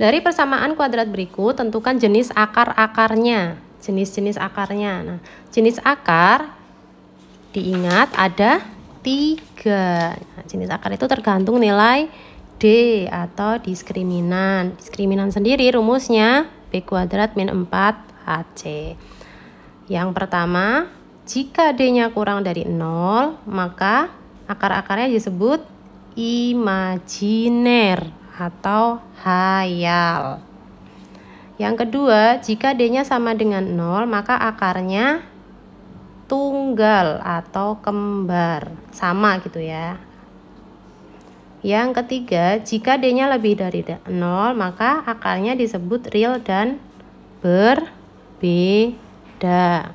Dari persamaan kuadrat berikut, tentukan jenis akar-akarnya. Jenis-jenis akarnya. Nah, jenis akar diingat ada tiga. Nah, jenis akar itu tergantung nilai D atau diskriminan. Diskriminan sendiri rumusnya B kuadrat min 4 AC. Yang pertama, jika D-nya kurang dari nol, maka akar-akarnya disebut imajiner atau hayal. Yang kedua, jika D-nya sama dengan 0, maka akarnya tunggal atau kembar. Sama gitu ya. Yang ketiga, jika D-nya lebih dari 0, maka akarnya disebut real dan berbeda.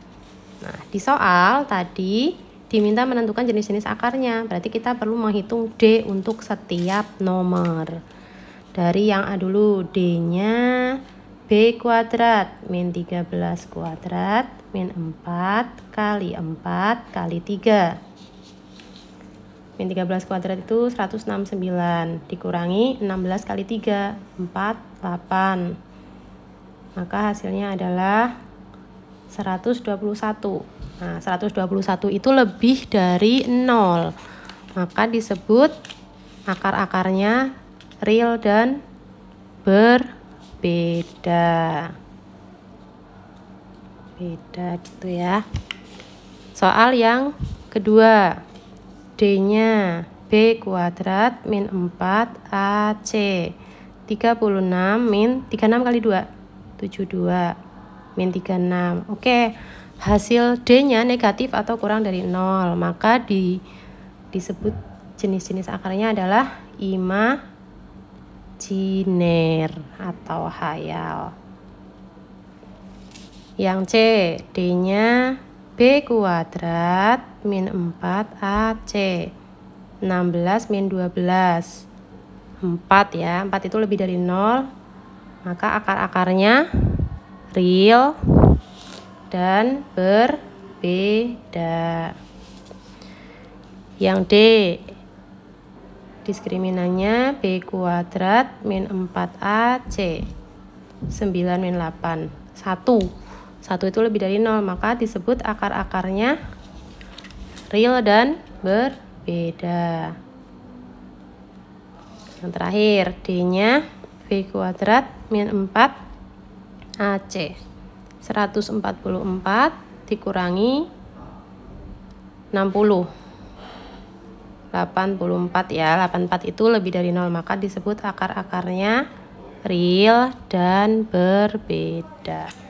Nah, di soal tadi diminta menentukan jenis-jenis akarnya. Berarti kita perlu menghitung D untuk setiap nomor. Dari yang A dulu, D-nya B kuadrat min 13 kuadrat min 4 kali 4 kali 3. Min 13 kuadrat itu 169 dikurangi 16 kali 3, 4, 8. Maka hasilnya adalah 121. Nah, 121 itu lebih dari 0. Maka disebut akar-akarnya real dan berbeda. Beda gitu ya. Soal yang kedua. D-nya B kuadrat min 4 AC 36 min 36 kali 2 72 min 36 Oke hasil D nya negatif atau kurang dari 0 maka di disebut jenis-jenis akarnya adalah imah imajiner atau hayal. Yang C, D-nya B kuadrat min 4 AC. 16 min 12. 4 ya, 4 itu lebih dari 0. Maka akar-akarnya real dan berbeda. Yang D, diskriminannya B kuadrat min 4AC 9 min 8 1 1 itu lebih dari 0 maka disebut akar-akarnya real dan berbeda yang terakhir D-nya B kuadrat min 4 AC 144 dikurangi 60 84 ya 84 itu lebih dari 0 maka disebut akar-akarnya real dan berbeda